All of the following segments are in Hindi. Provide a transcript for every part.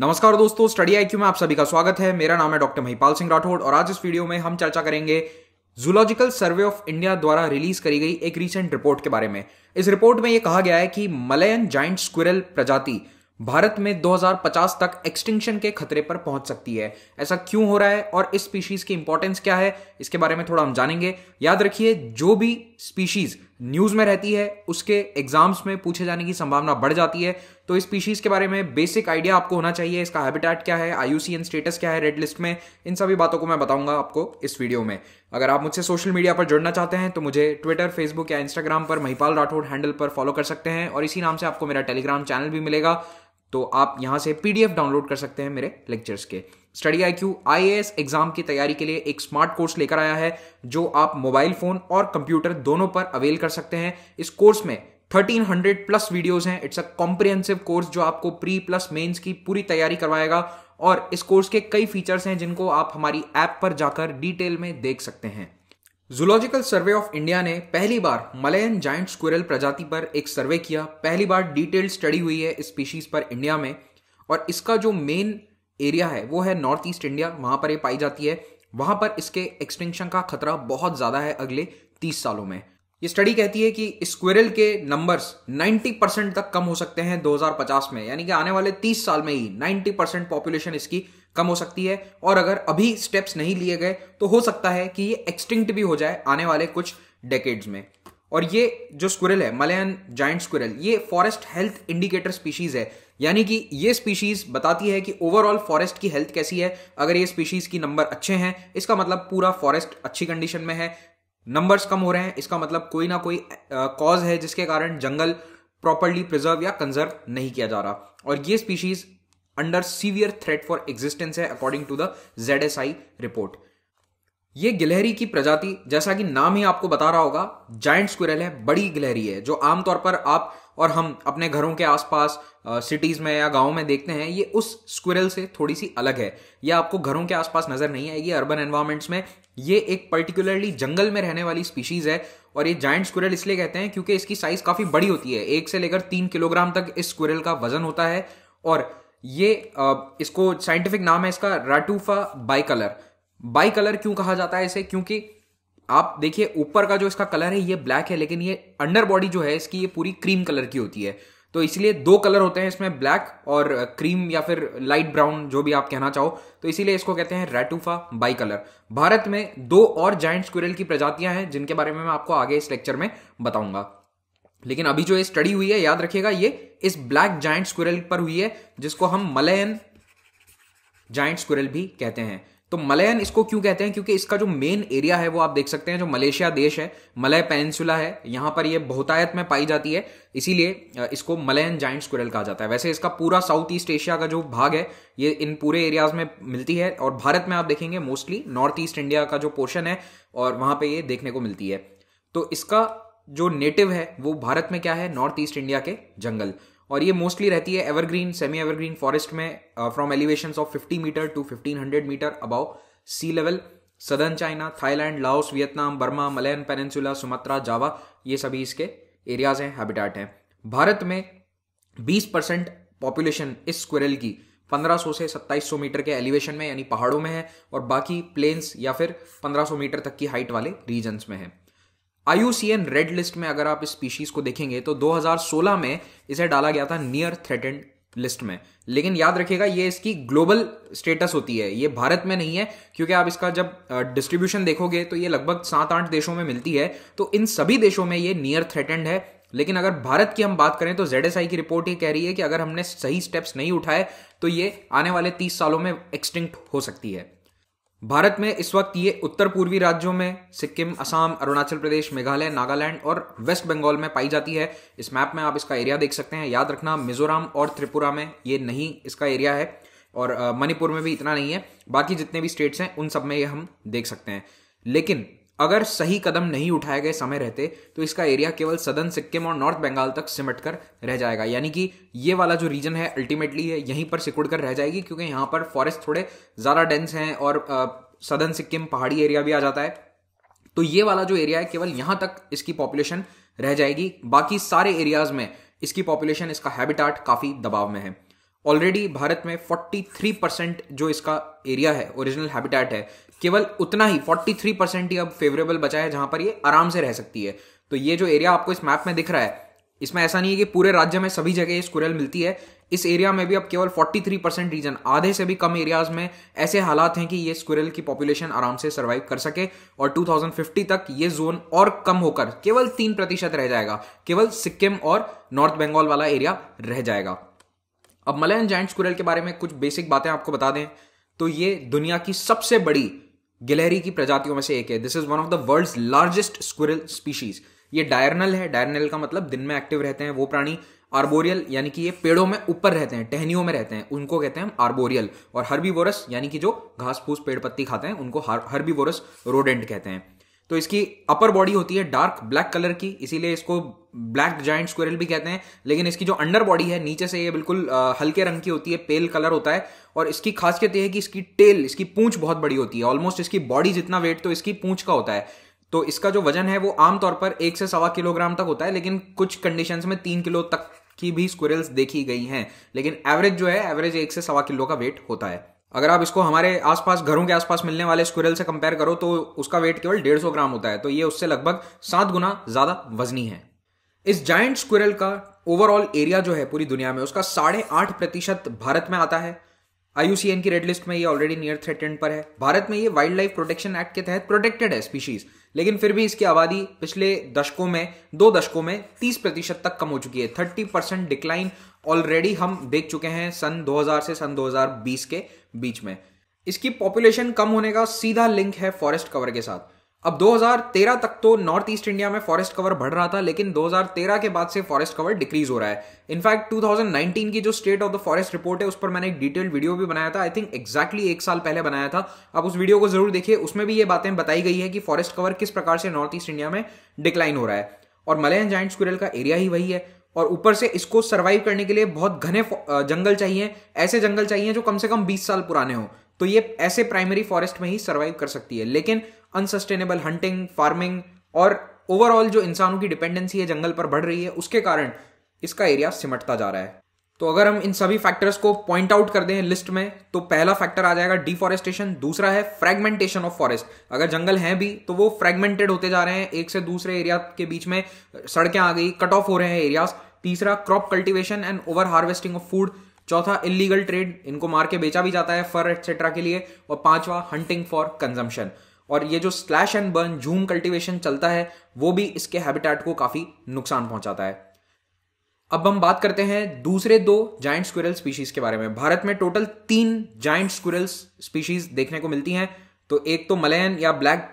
नमस्कार दोस्तों स्टडी आई में आप सभी का स्वागत है मेरा नाम है डॉक्टर महिपाल सिंह राठौड़ और आज इस वीडियो में हम चर्चा करेंगे जूलॉजिकल सर्वे ऑफ इंडिया द्वारा रिलीज करी गई एक रीसेंट रिपोर्ट के बारे में इस रिपोर्ट में यह कहा गया है कि मलयन जाइंट स्क्विरल प्रजाति भारत में 2050 तक एक्सटिंक्शन के खतरे पर पहुंच सकती है ऐसा क्यों हो रहा है और इस स्पीशीज की इंपॉर्टेंस क्या है इसके बारे में थोड़ा हम जानेंगे याद रखिए जो भी स्पीशीज न्यूज में रहती है उसके एग्जाम्स में पूछे जाने की संभावना बढ़ जाती है तो इस स्पीशीज के बारे में बेसिक आइडिया आपको होना चाहिए इसका हैबिटेट क्या है आईयूसीएन स्टेटस क्या है रेड लिस्ट में इन सभी बातों को मैं बताऊंगा आपको इस वीडियो में अगर आप मुझसे सोशल मीडिया पर जुड़ना चाहते हैं तो मुझे ट्विटर फेसबुक या इंस्टाग्राम पर महिपाल राठौड़ हैंडल पर फॉलो कर सकते हैं और इसी नाम से आपको मेरा टेलीग्राम चैनल भी मिलेगा तो आप यहाँ से पीडीएफ डाउनलोड कर सकते हैं मेरे लेक्चर्स के स्टडी आई क्यू एग्जाम की तैयारी के लिए एक स्मार्ट कोर्स लेकर आया है जो आप मोबाइल फोन और कंप्यूटर दोनों पर अवेल कर सकते हैं इस कोर्स में 1300 प्लस वीडियोस हैं इट्स अ कॉम्प्रिहेंसिव कोर्स जो आपको प्री प्लस मेंस की पूरी तैयारी करवाएगा और इस कोर्स के कई फीचर्स हैं जिनको आप हमारी ऐप पर जाकर डिटेल में देख सकते हैं जूलॉजिकल सर्वे ऑफ इंडिया ने पहली बार मलयन जाइंट स्क्वेरल प्रजाति पर एक सर्वे किया पहली बार डिटेल्ड स्टडी हुई है इस स्पीशीज पर इंडिया में और इसका जो मेन एरिया है वो है नॉर्थ ईस्ट इंडिया वहां पर ये पाई जाती है वहां पर इसके एक्सटेंशन का खतरा बहुत ज़्यादा है अगले तीस सालों में ये स्टडी कहती है कि स्क्वेरल के नंबर्स 90 परसेंट तक कम हो सकते हैं 2050 में यानी कि आने वाले 30 साल में ही 90 परसेंट पॉपुलेशन इसकी कम हो सकती है और अगर अभी स्टेप्स नहीं लिए गए तो हो सकता है कि ये एक्सटिंक्ट भी हो जाए आने वाले कुछ डेकेड्स में और ये जो स्क्वेरल है मलयन जॉइंट स्क्वेरल ये फॉरेस्ट हेल्थ इंडिकेटर स्पीशीज है यानी कि ये स्पीशीज बताती है कि ओवरऑल फॉरेस्ट की हेल्थ कैसी है अगर ये स्पीशीज की नंबर अच्छे हैं इसका मतलब पूरा फॉरेस्ट अच्छी कंडीशन में है नंबर्स कम हो रहे हैं इसका मतलब कोई ना कोई कॉज है जिसके कारण जंगल प्रॉपरली प्रिजर्व या कंजर्व नहीं किया जा रहा और ये species under severe threat for existence है according to the Z S I report ये गिलहरी की प्रजाति जैसा कि नाम ही आपको बता रहा होगा जाइंट स्क्विरल है बड़ी गिलहरी है जो आमतौर पर आप और हम अपने घरों के आसपास सिटीज़ में या गाँव में देखते हैं ये उस स्क्विरल से थोड़ी सी अलग है यह आपको घरों के आसपास नज़र नहीं आएगी अर्बन एनवायरमेंट्स में ये एक पर्टिकुलरली जंगल में रहने वाली स्पीशीज़ है और ये जाइंट स्क्विरल इसलिए कहते हैं क्योंकि इसकी साइज़ काफ़ी बड़ी होती है एक से लेकर तीन किलोग्राम तक इस स्क्विरल का वजन होता है और ये इसको साइंटिफिक नाम है इसका Ratufa bicolor bicolor क्यों कहा जाता है इसे क्योंकि आप देखिए ऊपर का जो इसका कलर है ये ब्लैक है लेकिन ये अंडर बॉडी जो है इसकी ये पूरी क्रीम कलर की होती है तो इसलिए दो कलर होते हैं इसमें ब्लैक और क्रीम या फिर लाइट ब्राउन जो भी आप कहना चाहो तो इसीलिए इसको कहते हैं रेटूफा बाई कलर भारत में दो और जाइंट स्क्विरल की प्रजातियां हैं जिनके बारे में मैं आपको आगे इस लेक्चर में बताऊंगा लेकिन अभी जो ये स्टडी हुई है याद रखिएगा ये इस ब्लैक जाइंट स्क्विरल पर हुई है जिसको हम मलयन जाइंट स्क्विरल भी कहते हैं तो मलयन इसको क्यों कहते हैं क्योंकि इसका जो मेन एरिया है वो आप देख सकते हैं जो मलेशिया देश है मलय पेनसुला है यहां पर ये बहुतायत में पाई जाती है इसीलिए इसको मलयन जाइंट स्क्विरल कहा जाता है वैसे इसका पूरा साउथ ईस्ट एशिया का जो भाग है ये इन पूरे एरियाज में मिलती है और भारत में आप देखेंगे मोस्टली नॉर्थ ईस्ट इंडिया का जो पोर्शन है और वहां पर ये देखने को मिलती है तो इसका जो नेटिव है वो भारत में क्या है नॉर्थ ईस्ट इंडिया के जंगल और ये मोस्टली रहती है एवरग्रीन सेमी एवरग्रीन फॉरेस्ट में from elevation of fifty metre to fifteen hundred metre above sea level southern China Thailand Laos Vietnam Burma Malayan peninsula Sumatra Java ये सभी इसके एरियाज हैं हैबिटाट हैं भारत में 20 परसेंट पॉपुलेशन इस स्क्वेरल की 1500 से 2700 मीटर के एलिवेशन में यानी पहाड़ों में है और बाकी प्लेन्स या फिर 1500 मीटर तक की हाइट वाले रीजन्स में है आईयूसीएन रेड लिस्ट में अगर आप इस स्पीशीज को देखेंगे तो 2016 में इसे डाला गया था नियर थ्रेटेंड लिस्ट में लेकिन याद रखिएगा ये इसकी ग्लोबल स्टेटस होती है ये भारत में नहीं है क्योंकि आप इसका जब डिस्ट्रीब्यूशन देखोगे तो ये लगभग सात आठ देशों में मिलती है तो इन सभी देशों में ये नियर थ्रेटेंड है लेकिन अगर भारत की हम बात करें तो जेड की रिपोर्ट ये कह रही है कि अगर हमने सही स्टेप्स नहीं उठाए तो ये आने वाले तीस सालों में एक्सटिंक्ट हो सकती है भारत में इस वक्त ये उत्तर पूर्वी राज्यों में सिक्किम असम अरुणाचल प्रदेश मेघालय नागालैंड और वेस्ट बंगाल में पाई जाती है इस मैप में आप इसका एरिया देख सकते हैं याद रखना मिजोरम और त्रिपुरा में ये नहीं इसका एरिया है और मणिपुर में भी इतना नहीं है बाकी जितने भी स्टेट्स हैं उन सब में ये हम देख सकते हैं लेकिन अगर सही कदम नहीं उठाए गए समय रहते तो इसका एरिया केवल सदन सिक्किम और नॉर्थ बंगाल तक सिमट कर रह जाएगा यानी कि ये वाला जो रीजन है अल्टीमेटली है यहीं पर सिकुड़ कर रह जाएगी क्योंकि यहाँ पर फॉरेस्ट थोड़े ज़्यादा डेंस हैं और सदन सिक्किम पहाड़ी एरिया भी आ जाता है तो ये वाला जो एरिया है केवल यहाँ तक इसकी पॉपुलेशन रह जाएगी बाकी सारे एरियाज में इसकी पॉपुलेशन इसका हैबिटाट काफ़ी दबाव में है ऑलरेडी भारत में 43 परसेंट जो इसका एरिया है ओरिजिनल हैबिटेट है केवल उतना ही 43 परसेंट ही अब फेवरेबल बचा है जहां पर ये आराम से रह सकती है तो ये जो एरिया आपको इस मैप में दिख रहा है इसमें ऐसा नहीं है कि पूरे राज्य में सभी जगह ये स्कुरल मिलती है इस एरिया में भी अब केवल 43 परसेंट रीजन आधे से भी कम एरियाज में ऐसे हालात हैं कि ये स्कुरल की पॉपुलेशन आराम से सर्वाइव कर सके और 2050 तक ये जोन और कम होकर केवल तीन प्रतिशत रह जाएगा केवल सिक्किम और नॉर्थ बंगाल वाला एरिया रह जाएगा अब मलयन जैंट स्कुरल के बारे में कुछ बेसिक बातें आपको बता दें तो ये दुनिया की सबसे बड़ी गिलहरी की प्रजातियों में से एक है this is one of the world largest squirrel species ये डायरनल है डायरनल का मतलब दिन में एक्टिव रहते हैं वो प्राणी आर्बोरियल यानी कि ये पेड़ों में ऊपर रहते हैं टहनियों में रहते हैं उनको कहते हैं हम आर्बोरियल और हर्बीवोरस यानी कि जो घास फूस पेड़ पत्ती खाते हैं उनको हर्बीवोरस रोडेंट कहते हैं तो इसकी अपर बॉडी होती है डार्क ब्लैक कलर की इसीलिए इसको ब्लैक जॉइंट स्क्वेरल भी कहते हैं लेकिन इसकी जो अंडर बॉडी है नीचे से ये बिल्कुल हल्के रंग की होती है पेल कलर होता है और इसकी खासियत यह है कि इसकी टेल इसकी पूंछ बहुत बड़ी होती है ऑलमोस्ट इसकी बॉडी जितना वेट तो इसकी पूंछ का होता है तो इसका जो वजन है वो आमतौर पर एक से सवा किलोग्राम तक होता है लेकिन कुछ कंडीशंस में तीन किलो तक की भी स्क्वेरल्स देखी गई हैं लेकिन एवरेज जो है एवरेज एक से सवा किलो का वेट होता है अगर आप इसको हमारे आसपास घरों के आसपास मिलने वाले स्क्विरल से कंपेयर करो तो उसका वेट केवल डेढ़ सौ ग्राम होता है तो ये उससे लगभग सात गुना ज्यादा वजनी है इस जायंट स्क्विरल का ओवरऑल एरिया जो है पूरी दुनिया में उसका साढ़े आठ प्रतिशत भारत में आता है आईयूसीएन की रेड लिस्ट में ये ऑलरेडी नियर थ्रेटेंड पर है भारत में ये वाइल्ड लाइफ प्रोटेक्शन एक्ट के तहत प्रोटेक्टेड है स्पीशीज लेकिन फिर भी इसकी आबादी पिछले दशकों में दो दशकों में तीस प्रतिशत तक कम हो चुकी है थर्टी परसेंट डिक्लाइन ऑलरेडी हम देख चुके हैं सन 2000 से सन 2020 के बीच में इसकी पॉपुलेशन कम होने का सीधा लिंक है फॉरेस्ट कवर के साथ अब 2013 तक तो नॉर्थ ईस्ट इंडिया में फॉरेस्ट कवर बढ़ रहा था लेकिन 2013 के बाद से फॉरेस्ट कवर डिक्रीज हो रहा है इनफैक्ट 2019 की जो state of the forest report है उस पर मैंने एक डिटेल्ड वीडियो भी बनाया था आई थिंक एक्जैक्टली एक साल पहले बनाया था आप उस वीडियो को जरूर देखिए उसमें भी ये बातें बताई गई है कि फॉरेस्ट कवर किस प्रकार से नॉर्थ ईस्ट इंडिया में डिक्लाइन हो रहा है और मलयन जाइंट स्कूरल का एरिया ही वही है और ऊपर से इसको सर्वाइव करने के लिए बहुत घने जंगल चाहिए ऐसे जंगल चाहिए जो कम से कम 20 साल पुराने हो तो ये ऐसे प्राइमरी फॉरेस्ट में ही सर्वाइव कर सकती है लेकिन अनसस्टेनेबल हंटिंग फार्मिंग और ओवरऑल जो इंसानों की डिपेंडेंसी है जंगल पर बढ़ रही है उसके कारण इसका एरिया सिमटता जा रहा है तो अगर हम इन सभी फैक्टर्स को पॉइंट आउट कर दें लिस्ट में तो पहला फैक्टर आ जाएगा डिफॉरेस्टेशन दूसरा है फ्रेगमेंटेशन ऑफ फॉरेस्ट अगर जंगल हैं भी तो वो फ्रेगमेंटेड होते जा रहे हैं एक से दूसरे एरिया के बीच में सड़कें आ गई कट ऑफ हो रहे हैं एरियाज तीसरा crop cultivation and over harvesting of food चौथा इलीगल ट्रेड इनको मार के बेचा भी जाता है फर एक्सेट्रा के लिए और पांचवा हंटिंग फॉर कंजम्पशन और ये जो slash and burn jhum cultivation चलता है वो भी इसके हैबिटेट को काफी नुकसान पहुंचाता है अब हम बात करते हैं दूसरे दो जाइंट स्क्विरल स्पीशीज के बारे में भारत में टोटल तीन जाइंट स्क्विरल स्पीशीज देखने को मिलती हैं तो एक तो मलयन या ब्लैक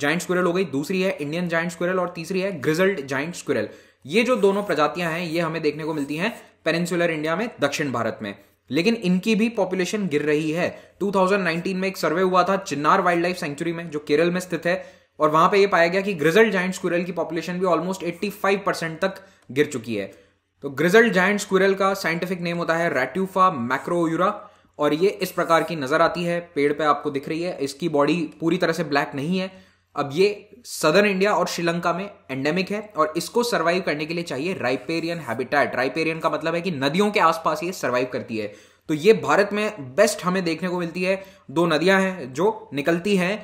जाइंट स्क्विरल हो गई दूसरी है इंडियन जाइंट स्क्विरल और तीसरी है ग्रिजल्ड जाइंट स्क्विरल ये जो दोनों प्रजातियां हैं ये हमें देखने को मिलती हैं पेनिनसुलर इंडिया में दक्षिण भारत में लेकिन इनकी भी पॉपुलेशन गिर रही है 2019 में एक सर्वे हुआ था चिन्नार वाइल्ड लाइफ सेंचुरी में जो केरल में स्थित है और वहां पे ये पाया गया कि ग्रिजल्ट जायंट स्कूरल की पॉपुलेशन भी ऑलमोस्ट 85 परसेंट तक गिर चुकी है तो ग्रिजल जायंट स्कूरल का साइंटिफिक नेम होता है रेट्यूफा मैक्रोयूरा और ये इस प्रकार की नजर आती है पेड़ पे आपको दिख रही है इसकी बॉडी पूरी तरह से ब्लैक नहीं है अब ये सदर्न इंडिया और श्रीलंका में एंडेमिक है और इसको सर्वाइव करने के लिए चाहिए राइपेरियन हैबिटेट राइपेरियन का मतलब है कि नदियों के आसपास ये सर्वाइव करती है तो ये भारत में बेस्ट हमें देखने को मिलती है दो नदियां हैं जो निकलती हैं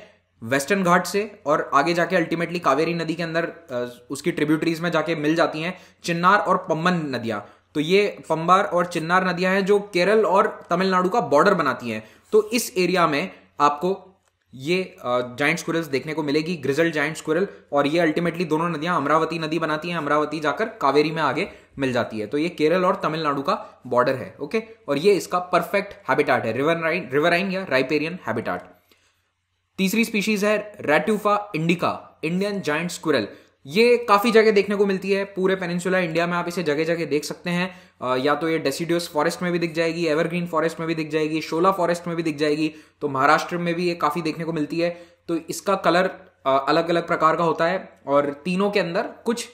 वेस्टर्न घाट से और आगे जाके अल्टीमेटली कावेरी नदी के अंदर उसकी ट्रिब्यूटरीज में जाके मिल जाती हैं चिन्नार और पम्बन नदियां तो ये पम्बार और चिन्नार नदियां हैं जो केरल और तमिलनाडु का बॉर्डर बनाती हैं तो इस एरिया में आपको ये जाइंट स्कुरल्स देखने को मिलेगी ग्रिजल जाइंट स्कुरल और ये अल्टीमेटली दोनों नदियां अमरावती नदी बनाती हैं अमरावती जाकर कावेरी में आगे मिल जाती है तो ये केरल और तमिलनाडु का बॉर्डर है ओके और ये इसका परफेक्ट हैबिटाट है रिवर रिवर राइन या राइपेरियन हैबिटाट तीसरी स्पीशीज है Ratufa indica Indian giant squirrel ये काफ़ी जगह देखने को मिलती है पूरे पेनिनसुला इंडिया में आप इसे जगह जगह देख सकते हैं या तो ये डेसीडियस फॉरेस्ट में भी दिख जाएगी एवरग्रीन फॉरेस्ट में भी दिख जाएगी शोला फॉरेस्ट में भी दिख जाएगी तो महाराष्ट्र में भी ये काफ़ी देखने को मिलती है तो इसका कलर अलग अलग प्रकार का होता है और तीनों के अंदर कुछ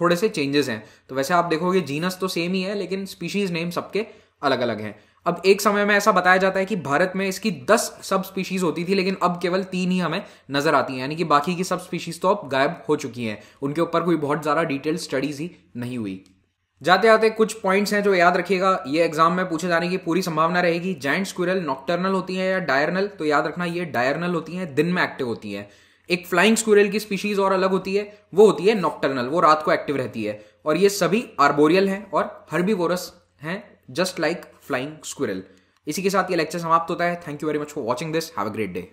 थोड़े से चेंजेस हैं तो वैसे आप देखोगे जीनस तो सेम ही है लेकिन स्पीशीज नेम सबके अलग अलग हैं अब एक समय में ऐसा बताया जाता है कि भारत में इसकी दस सब स्पीशीज होती थी लेकिन अब केवल तीन ही हमें नजर आती हैं यानी कि बाकी की सब स्पीशीज तो अब गायब हो चुकी हैं उनके ऊपर कोई बहुत ज़्यादा डिटेल स्टडीज ही नहीं हुई जाते आते कुछ पॉइंट्स हैं जो याद रखिएगा ये एग्जाम में पूछे जाने की पूरी संभावना रहेगी जैंट स्क्विरल नॉक्टर्नल होती है या डायरनल तो याद रखना ये डायरनल होती है दिन में एक्टिव होती है एक फ्लाइंग स्क्विरल की स्पीशीज और अलग होती है वो होती है नॉक्टर्नल वो रात को एक्टिव रहती है और ये सभी आर्बोरियल हैं और हर्बीवोरस हैं जस्ट लाइक फ्लाइंग स्क्विरल इसी के साथ ये लेक्चर समाप्त होता है thank you very much for watching this have a great day